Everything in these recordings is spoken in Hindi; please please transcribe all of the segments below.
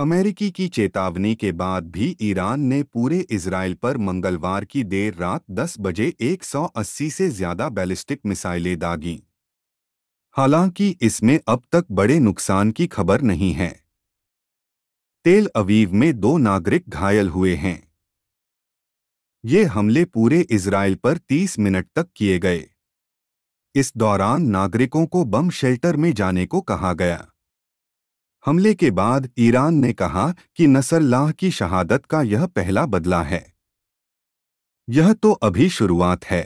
अमेरिकी की चेतावनी के बाद भी ईरान ने पूरे इसराइल पर मंगलवार की देर रात 10 बजे 180 से ज्यादा बैलिस्टिक मिसाइलें दागी हालांकि इसमें अब तक बड़े नुकसान की खबर नहीं है तेल अवीव में दो नागरिक घायल हुए हैं ये हमले पूरे इसराइल पर 30 मिनट तक किए गए इस दौरान नागरिकों को बम शेल्टर में जाने को कहा गया हमले के बाद ईरान ने कहा कि नसरल्लाह की शहादत का यह पहला बदला है यह तो अभी शुरुआत है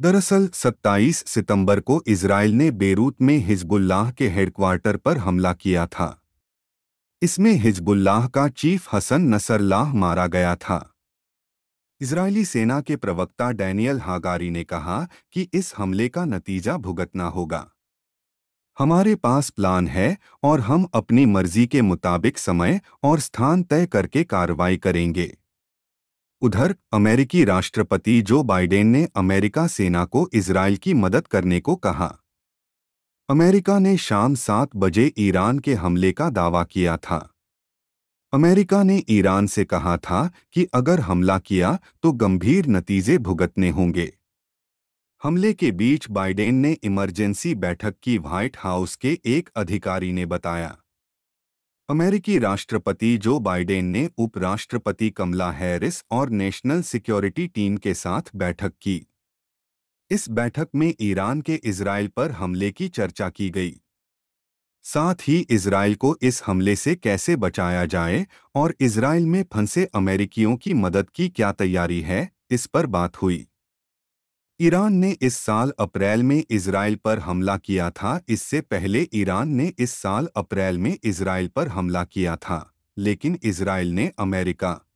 दरअसल 27 सितंबर को इसराइल ने बेरूत में हिजबुल्लाह के हेडक्वार्टर पर हमला किया था इसमें हिजबुल्लाह का चीफ हसन नसरल्लाह मारा गया था इजरायली सेना के प्रवक्ता डैनियल हागारी ने कहा कि इस हमले का नतीजा भुगतना होगा हमारे पास प्लान है और हम अपनी मर्जी के मुताबिक समय और स्थान तय करके कार्रवाई करेंगे उधर अमेरिकी राष्ट्रपति जो बाइडेन ने अमेरिका सेना को इसराइल की मदद करने को कहा अमेरिका ने शाम सात बजे ईरान के हमले का दावा किया था अमेरिका ने ईरान से कहा था कि अगर हमला किया तो गंभीर नतीजे भुगतने होंगे हमले के बीच बाइडेन ने इमरजेंसी बैठक की व्हाइट हाउस के एक अधिकारी ने बताया अमेरिकी राष्ट्रपति जो बाइडेन ने उपराष्ट्रपति कमला हैरिस और नेशनल सिक्योरिटी टीम के साथ बैठक की इस बैठक में ईरान के इसराइल पर हमले की चर्चा की गई साथ ही इसराइल को इस हमले से कैसे बचाया जाए और इसराइल में फंसे अमेरिकियों की मदद की क्या तैयारी है इस पर बात हुई ईरान ने इस साल अप्रैल में इसराइल पर हमला किया था इससे पहले ईरान ने इस साल अप्रैल में इसराइल पर हमला किया था लेकिन इसराइल ने अमेरिका